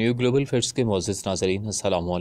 new global facts के मोजिज नाजरीन असलकम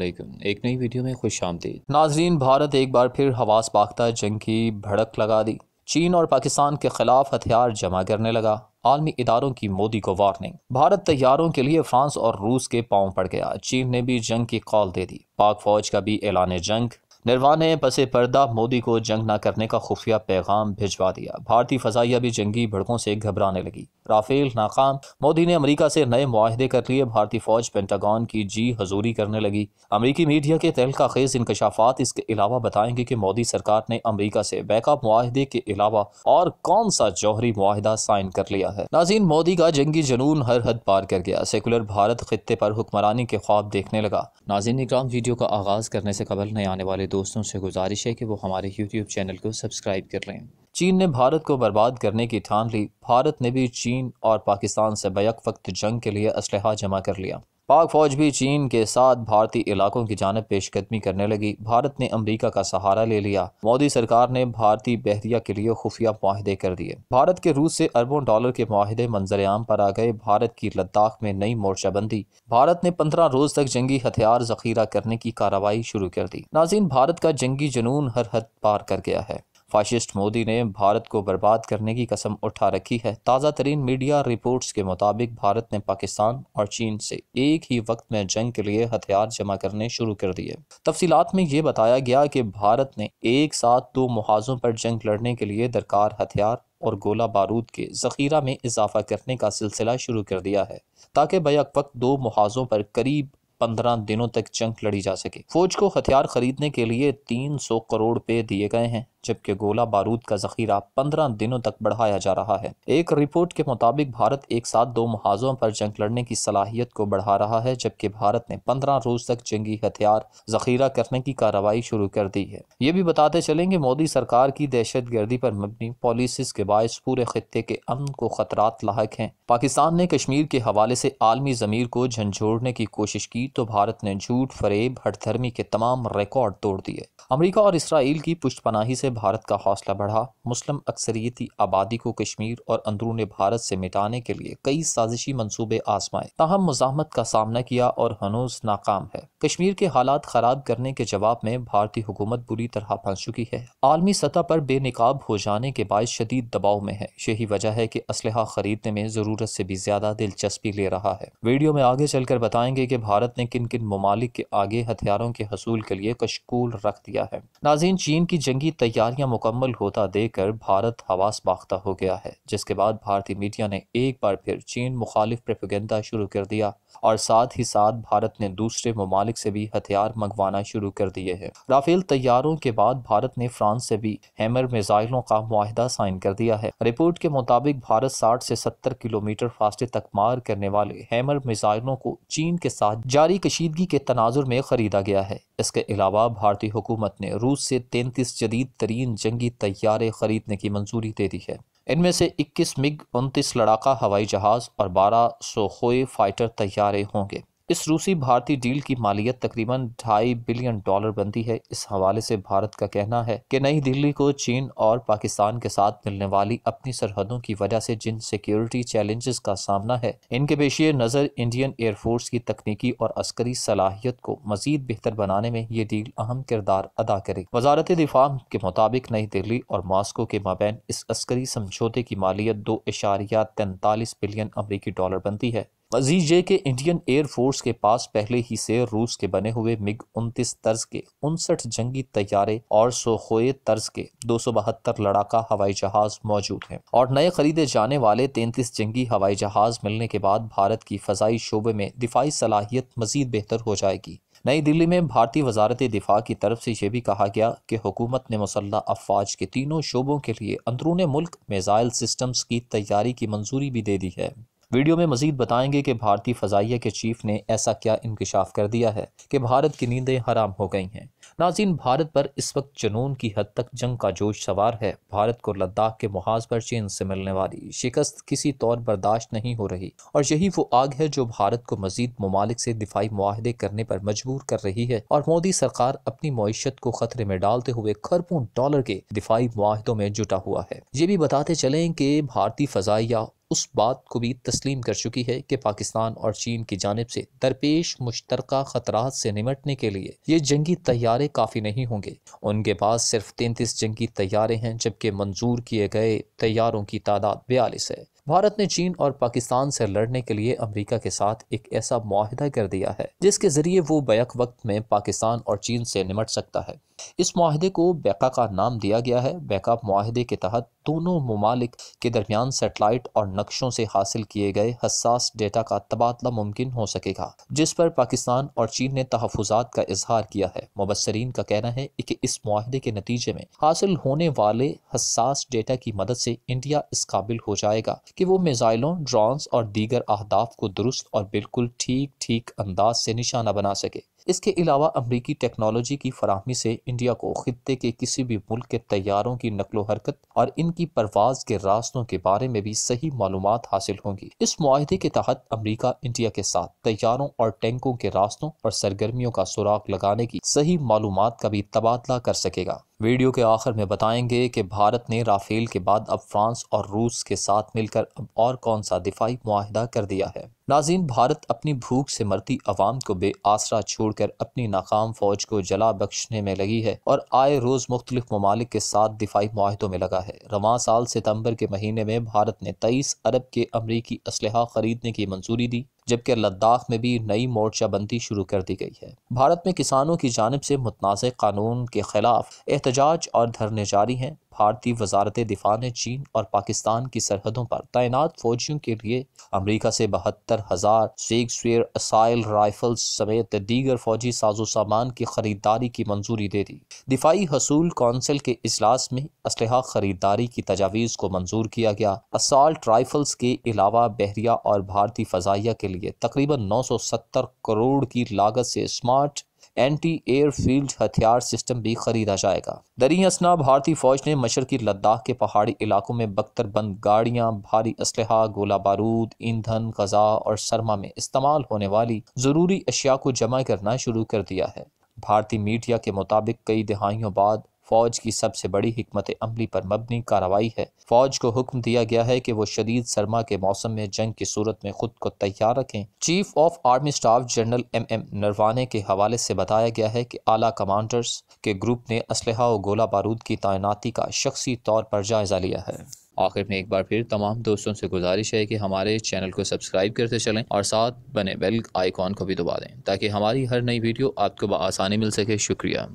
एक नई वीडियो में खुश आमदी नाजरीन भारत एक बार फिर हवास पाख्ता जंग की भड़क लगा दी चीन और पाकिस्तान के खिलाफ हथियार जमा करने लगा आलमी इदारों की मोदी को वार्निंग भारत तैयारों के लिए फ्रांस और रूस के पांव पड़ गया चीन ने भी जंग की कॉल दे दी पाक फौज का भी ऐलान जंग निर्वा ने पसे पर्दा मोदी को जंग न करने का खुफिया पैगाम भिजवा दिया भारतीय फजाइया भी जंगी भड़कों से घबराने लगी राफेल नाकाम मोदी ने अमेरिका से नए माहदे कर लिए भारतीय फौज पेंटागॉन की जी हजूरी करने लगी अमरीकी मीडिया के तहलका खेज इंकशाफात इसके अलावा बताएंगे कि मोदी सरकार ने अमरीका से बैकअप माहदे के अलावा और कौन सा जौहरी माहिदा साइन कर लिया है नाजीन मोदी का जंगी जनून हर हद पार कर गया सेकुलर भारत खत्े पर हुक्मरानी के ख्वाब देखने लगा नाजीन इक्राम वीडियो का आगाज करने से कबल नए आने वाले दोस्तों से गुजारिश है कि वो हमारे यूट्यूब चैनल को सब्सक्राइब कर लें चीन ने भारत को बर्बाद करने की ठान ली भारत ने भी चीन और पाकिस्तान से बैक वक्त जंग के लिए असलहा जमा कर लिया पाक फौज भी चीन के साथ भारतीय इलाकों की जानब पेशकदमी करने लगी भारत ने अमरीका का सहारा ले लिया मोदी सरकार ने भारतीय बहरिया के लिए खुफिया माहदे कर दिए भारत के रूस से अरबों डॉलर के माहदे आम पर आ गए भारत की लद्दाख में नई मोर्चाबंदी भारत ने पंद्रह रोज तक जंगी हथियार जखीरा करने की कार्रवाई शुरू कर दी नाजीन भारत का जंगी जुनून हर हद पार कर गया है फाशिस्ट मोदी ने भारत को बर्बाद करने की कसम उठा रखी है ताज़ा तरीन मीडिया रिपोर्ट्स के मुताबिक भारत ने पाकिस्तान और चीन से एक ही वक्त में जंग के लिए हथियार जमा करने शुरू कर दिए तफसीत में ये बताया गया कि भारत ने एक साथ दो मुहाजों पर जंग लड़ने के लिए दरकार हथियार और गोला बारूद के ज़खीरा में इजाफा करने का सिलसिला शुरू कर दिया है ताकि बैक वक्त दो मुहाजों पर करीब पंद्रह दिनों तक जंग लड़ी जा सके फौज को हथियार खरीदने के लिए तीन सौ करोड़ रुपये दिए गए हैं जबकि गोला बारूद का जखीरा पंद्रह दिनों तक बढ़ाया जा रहा है एक रिपोर्ट के मुताबिक भारत एक साथ दो महाजों पर जंग लड़ने की सलाहियत को बढ़ा रहा है जबकि भारत ने पंद्रह रोज तक जंगी हथियार जखीरा करने की कार्रवाई शुरू कर दी है ये भी बताते चलेंगे मोदी सरकार की दहशत गर्दी पर मबनी पॉलिसीज के बायस पूरे खत्े के अमन को खतरा लाक हैं पाकिस्तान ने कश्मीर के हवाले से आलमी जमीर को झंझोड़ने की कोशिश की तो भारत ने झूठ फरेब हटधर्मी के तमाम रिकॉर्ड तोड़ दिए अमरीका और इसराइल की पुष्ट पनाही से से भारत का हौसला बढ़ा मुस्लिम अक्सरियती आबादी को कश्मीर और अंदरून भारत से मिटाने के लिए कई साजिशी मंसूबे आजमाए तहम मुजामत का सामना किया और हनोज नाकाम है कश्मीर के हालात खराब करने के जवाब में भारतीय हुकूमत बुरी तरह फंस चुकी है आलमी सतह पर बेनकाब हो जाने के बाद शदीद दबाव में है यही वजह है की इसलहा खरीदने में जरूरत से भी ज्यादा दिलचस्पी ले रहा है वीडियो में आगे चलकर बताएंगे की भारत ने किन किन ममालिक के आगे हथियारों के हसूल के लिए कशकूल रख दिया है नाजीन चीन की जंगी तैयार तैयारियां मुकम्मल होता देखकर भारत हवास बाख्ता हो गया है जिसके बाद भारतीय मीडिया ने एक बार फिर चीन मुखालिफ प्रोपेगेंडा शुरू कर दिया और साथ ही साथ भारत ने दूसरे ममालिक से भी हथियार मंगवाना शुरू कर दिए हैं राफेल तैयारों के बाद भारत ने फ्रांस से भी हैमर मिजाइलों का माहिदा साइन कर दिया है रिपोर्ट के मुताबिक भारत साठ से सत्तर किलोमीटर फासले तक मार करने वाले हैमर मिजाइलों को चीन के साथ जारी कशीदगी के तनाजुर में खरीदा गया है इसके अलावा भारतीय हुकूमत ने रूस से तैंतीस जदीद तरीन जंगी तैयारे खरीदने की मंजूरी दे दी है इनमें से 21 मिग उनतीस लड़ाका हवाई जहाज़ और 12 सोखोए फाइटर तैयारे होंगे इस रूसी भारतीय डील की मालियत तकरीबन ढाई बिलियन डॉलर बनती है इस हवाले से भारत का कहना है कि नई दिल्ली को चीन और पाकिस्तान के साथ मिलने वाली अपनी सरहदों की वजह से जिन सिक्योरिटी चैलेंजेस का सामना है इनके पेश नज़र इंडियन एयरफोर्स की तकनीकी और अस्करी सलाहियत को मजीद बेहतर बनाने में ये डील अहम किरदार अदा करे वजारत दिफा के मुताबिक नई दिल्ली और मॉस्को के माबेन इस अस्करी समझौते की मालियत दो इशारिया तैंतालीस बिलियन अमरीकी डॉलर बनती है अजीज ये कि इंडियन एयरफोर्स के पास पहले ही से रूस के बने हुए मिग उनतीस तर्ज के उनसठ जंगी तैयारे और सोखोए तर्ज के दो सौ बहत्तर लड़ाका हवाई जहाज मौजूद हैं और नए खरीदे जाने वाले तैंतीस जंगी हवाई जहाज मिलने के बाद भारत की फजाई शोबे में दिफाई सलाहियत मजीद बेहतर हो जाएगी नई दिल्ली में भारतीय वजारत दिफा की तरफ से यह भी कहा गया कि हुकूमत ने मुसल्ह अफवाज के तीनों शोबों के लिए अंदरून मुल्क मिज़ाइल सिस्टम्स की तैयारी की मंजूरी भी दे दी है वीडियो में मजीद बताएंगे कि भारतीय फजाइया के चीफ ने ऐसा क्या इंकशाफ कर दिया है कि भारत की नींदें हराम हो गई हैं नाजीन भारत पर इस वक्त जुनून की हद तक जंग का जोश सवार है भारत को लद्दाख के मुहाज पर चीन से मिलने वाली शिकस्त किसी तौर बर्दाश्त नहीं हो रही और यही वो आग है जो भारत को मजीद ममालिक से दिफाई माहदे करने पर मजबूर कर रही है और मोदी सरकार अपनी मीशत को खतरे में डालते हुए खरबों डॉलर के दिफाई माहदों में जुटा हुआ है ये भी बताते चले कि भारतीय फजाइया उस बात को भी तस्लीम कर चुकी है कि पाकिस्तान और चीन की जानब से दरपेश मुश्तर ख़तरात से निमटने के लिए ये जंगी तैयारे काफ़ी नहीं होंगे उनके पास सिर्फ तैंतीस जंगी तैयारे हैं जबकि मंजूर किए गए तैयारों की तादाद बयालीस है भारत ने चीन और पाकिस्तान से लड़ने के लिए अमेरिका के साथ एक ऐसा माहिदा कर दिया है जिसके जरिए वो बैक वक्त में पाकिस्तान और चीन से निमट सकता है इस माहे को बैका का नाम दिया गया है बैका माहे के तहत दोनों ममालिक के दरमियान सेटेलाइट और नक्शों से हासिल किए गए हसास डेटा का तबादला मुमकिन हो सकेगा जिस पर पाकिस्तान और चीन ने तहफात का इजहार किया है मुबसरीन का कहना है कि इस माहे के नतीजे में हासिल होने वाले हसास डेटा की मदद से इंडिया इस काबिल हो जाएगा कि वो मिज़ाइलों ड्रोन्स और दीगर अहदाफ को दुरुस्त और बिल्कुल ठीक ठीक अंदाज से निशाना बना सके इसके अलावा अमरीकी टेक्नोलॉजी की फरहमी से इंडिया को खत्े के किसी भी मुल्क के तैयारों की नकलो हरकत और इनकी परवाज के रास्तों के बारे में भी सही मालूम हासिल होंगी इस माहे के तहत अमरीका इंडिया के साथ तैयारों और टैंकों के रास्तों और सरगर्मियों का सुराग लगाने की सही मालूम का भी तबादला कर सकेगा वीडियो के आखिर में बताएंगे कि भारत ने राफेल के बाद अब फ्रांस और रूस के साथ मिलकर अब और कौन सा दिफाई माहिदा कर दिया है नाजीन भारत अपनी भूख से मरती आवाम को बेआसरा छोड़कर अपनी नाकाम फौज को जला बख्शने में लगी है और आए रोज मुख्तलिफ ममालिक के साथ दिफाई माहों में लगा है रवा साल सितम्बर के महीने में भारत ने तेईस अरब के अमरीकी इसल खरीदने की मंजूरी दी जबकि लद्दाख में भी नई मोर्चाबंदी शुरू कर दी गई है भारत में किसानों की जानब से मुतनाज़ कानून के खिलाफ एहतजाज और धरने जारी हैं भारतीय वजारत दिफा ने चीन और पाकिस्तान की सरहदों पर तैनात फौजियों के लिए अमरीका से बहत्तर हजार शेक्सपियर असाइल राइफल्स समेत दीगर फौजी साजो सामान की खरीदारी की मंजूरी दे दी दिफाई हसूल कौंसिल के अजलास में असलहा खरीदारी की तजावीज़ को मंजूर किया गया असाल्ट राइफल्स के अलावा बहरिया और भारतीय फजाइया के लिए तकरीबन नौ सौ सत्तर करोड़ की लागत से स्मार्ट एंटी एयरफील्ड हथियार सिस्टम भी खरीदा जाएगा दरी असना भारतीय फौज ने मशरकी लद्दाख के पहाड़ी इलाकों में बख्तर बंद गाड़ियां भारी इसल गोला बारूद ईंधन गजा और सरमा में इस्तेमाल होने वाली जरूरी अशिया को जमा करना शुरू कर दिया है भारतीय मीडिया के मुताबिक कई दहाइयों बाद फौज की सबसे बड़ी हमत अमली पर मबनी कार्रवाई है फौज को हुक्म दिया गया है कि वो शदीद सरमा के मौसम में जंग की सूरत में खुद को तैयार रखें chief of army staff general M M Naravane के हवाले से बताया गया है कि आला कमांडर्स के ग्रुप ने असलहा और गोला बारूद की तैनाती का शख्सी तौर पर जायजा लिया है आखिर में एक बार फिर तमाम दोस्तों से गुजारिश है कि हमारे चैनल को सब्सक्राइब करते चलें और साथ बने बेल आइकॉन को भी दबा दें ताकि हमारी हर नई वीडियो आपको आसानी मिल सके शुक्रिया